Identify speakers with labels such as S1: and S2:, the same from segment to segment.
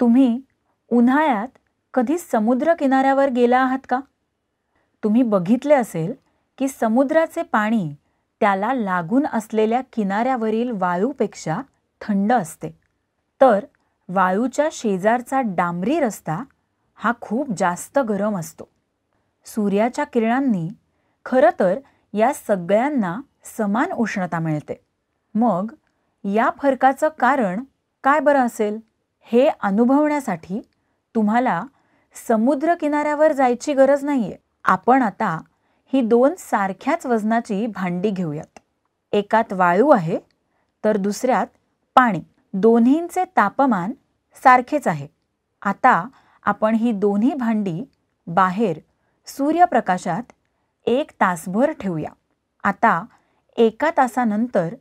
S1: तुम्ही उन्हाळ्यात कधी समुद्र किनाऱ्यावर गेला आहात का तुम्ही बघितले असेल की समुद्राचे पाणी त्याला लागून असलेल्या किनाऱ्यावरील वाळूपेक्षा थंड असते तर वाळूच्या शेजारचा डांबरी रस्ता हा खूप जास्त गरम असतो सूर्याच्या किरणांनी खरं तर या सगळ्यांना समान उष्णता मिळते मग या फरकाचं कारण काय बरं असेल हे अनुभवण्यासाठी तुम्हाला समुद्र किनाऱ्यावर जायची गरज नाही आहे आपण आता ही दोन सारख्याच वजनाची भांडी घेऊयात एकात वाळू आहे तर दुसऱ्यात पाणी दोन्हींचे तापमान सारखेच आहे आता आपण ही दोन्ही भांडी बाहेर सूर्यप्रकाशात एक तासभर ठेवूया आता एका तासानंतर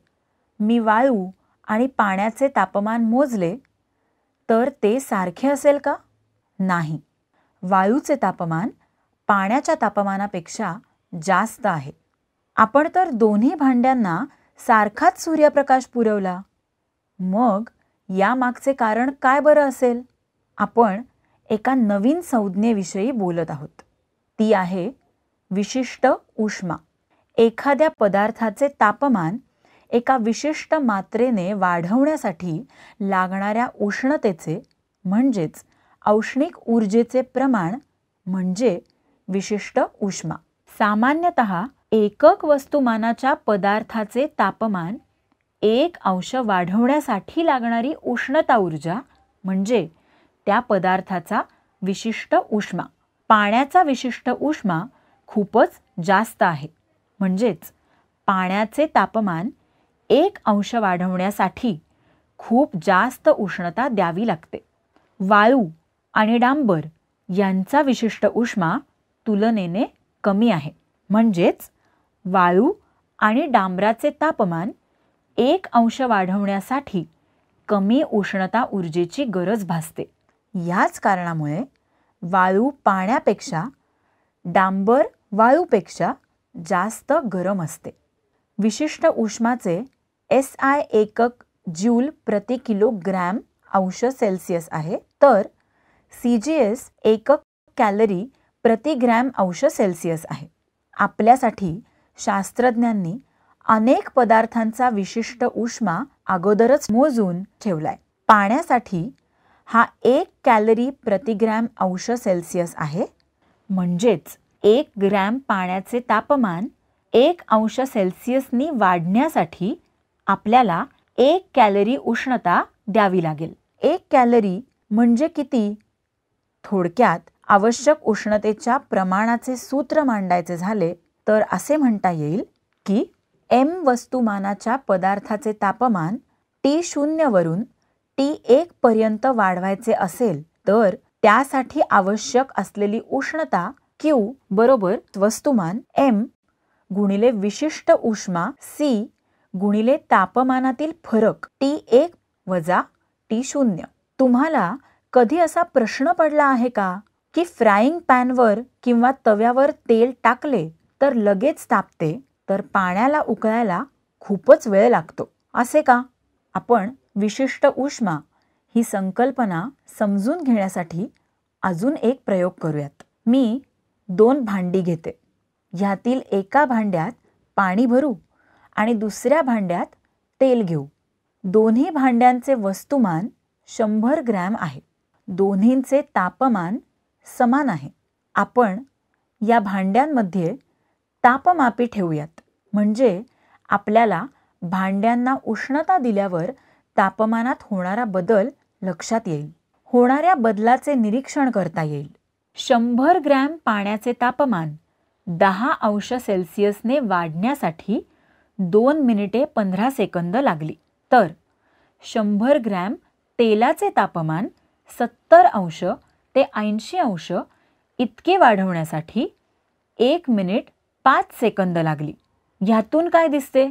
S1: मी वाळू आणि पाण्याचे तापमान मोजले तर ते सारखे असेल का नाही वायूचे तापमान पाण्याच्या तापमानापेक्षा जास्त आहे आपण तर दोन्ही भांड्यांना सारखाच सूर्यप्रकाश पुरवला मग यामागचे कारण काय बरं असेल आपण एका नवीन संज्ञेविषयी बोलत आहोत ती आहे विशिष्ट उष्मा एखाद्या पदार्थाचे तापमान एका विशिष्ट मात्रेने वाढवण्यासाठी लागणाऱ्या उष्णतेचे म्हणजेच औष्णिक ऊर्जेचे प्रमाण म्हणजे विशिष्ट उष्मा सामान्यत एकक वस्तुमानाच्या पदार्थाचे तापमान एक अंश वाढवण्यासाठी लागणारी उष्णता ऊर्जा म्हणजे त्या पदार्थाचा विशिष्ट उष्मा पाण्याचा विशिष्ट उष्मा खूपच जास्त आहे म्हणजेच पाण्याचे तापमान एक अंश वाढवण्यासाठी खूप जास्त उष्णता द्यावी लागते वाळू आणि डांबर यांचा विशिष्ट उष्मा तुलनेने कमी आहे म्हणजेच वाळू आणि डांबराचे तापमान एक अंश वाढवण्यासाठी कमी उष्णता ऊर्जेची गरज भासते याच कारणामुळे वाळू पाण्यापेक्षा डांबर वाळूपेक्षा जास्त गरम असते विशिष्ट उष्माचे एस आय एकक ज्यूल प्रति किलोग्रॅम अंश सेल्सिअस आहे तर सी जी एस एकक कॅलरी प्रति ग्रॅम अंश सेल्सिअस आहे आपल्यासाठी शास्त्रज्ञांनी अनेक पदार्थांचा विशिष्ट उष्मा अगोदरच मोजून ठेवलाय पाण्यासाठी हा एक कॅलरी प्रतिग्रॅम अंश सेल्सिअस आहे म्हणजेच एक ग्रॅम पाण्याचे तापमान एक अंश सेल्सिअसनी वाढण्यासाठी आपल्याला एक कॅलरी उष्णता द्यावी लागेल एक कॅलरी म्हणजे किती थोडक्यात आवश्यक उष्णतेच्या प्रमाणाचे सूत्र मांडायचे झाले तर असे म्हणता येईल की एम वस्तुमानाच्या पदार्थाचे तापमान टी शून्यवरून टी एक पर्यंत वाढवायचे असेल तर त्यासाठी आवश्यक असलेली उष्णता क्यू बरोबर वस्तुमान एम गुणिले विशिष्ट उष्मा सी गुणिले तापमानातील फरक टी एक वजा टी शून्य तुम्हाला कधी असा प्रश्न पडला आहे का की फ्राईंग पॅनवर किंवा तव्यावर तेल टाकले तर लगेच तापते तर पाण्याला उकळायला खूपच वेळ लागतो असे का आपण विशिष्ट उष्मा ही संकल्पना समजून घेण्यासाठी अजून एक प्रयोग करूयात मी दोन भांडी घेते ह्यातील एका भांड्यात पाणी भरू आणि दुसऱ्या भांड्यात तेल घेऊ दोन्ही भांड्यांचे वस्तुमान शंभर ग्रॅम आहे दोन्हींचे तापमान समान आहे आपण या भांड्यांमध्ये तापमापी ठेवूयात म्हणजे आपल्याला भांड्यांना उष्णता दिल्यावर तापमानात होणारा बदल लक्षात येईल होणाऱ्या बदलाचे निरीक्षण करता येईल शंभर ग्रॅम पाण्याचे तापमान दहा अंश सेल्सिअसने वाढण्यासाठी दोन मिनिटे पंधरा सेकंद लागली तर शंभर ग्रॅम तेलाचे तापमान सत्तर अंश ते ऐंशी अंश इतके वाढवण्यासाठी एक मिनिट पाच सेकंद लागली ह्यातून काय दिसते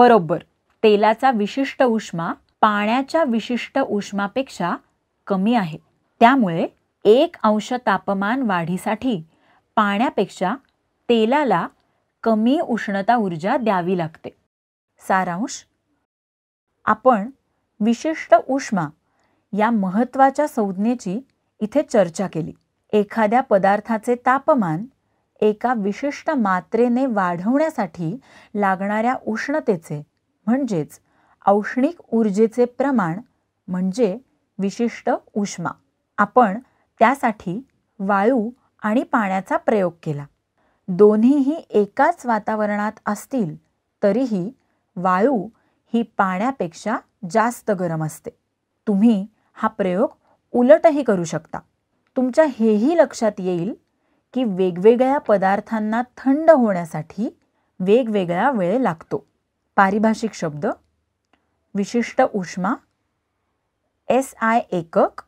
S1: बरोबर तेलाचा विशिष्ट उष्मा पाण्याच्या विशिष्ट उष्मापेक्षा कमी आहे त्यामुळे एक अंश तापमान वाढीसाठी पाण्यापेक्षा तेलाला कमी उष्णता ऊर्जा द्यावी लागते सारांश आपण विशिष्ट उष्मा या महत्त्वाच्या संज्ञेची इथे चर्चा केली एखाद्या पदार्थाचे तापमान एका विशिष्ट मात्रेने वाढवण्यासाठी लागणाऱ्या उष्णतेचे म्हणजेच औष्णिक ऊर्जेचे प्रमाण म्हणजे विशिष्ट उष्मा आपण त्यासाठी वायू आणि पाण्याचा प्रयोग केला दोन्हीही एकाच वातावरणात असतील तरीही वाळू ही पाण्यापेक्षा जास्त गरम असते तुम्ही हा प्रयोग उलटही करू शकता तुमच्या हेही लक्षात येईल की वेगवेगळ्या पदार्थांना थंड होण्यासाठी वेगवेगळा वेळ लागतो पारिभाषिक शब्द विशिष्ट उष्मा एस आय एकक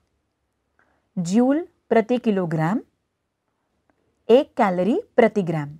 S1: ज्यूल प्रति किलोग्रॅम एक कॅलरी प्रतिग्रॅम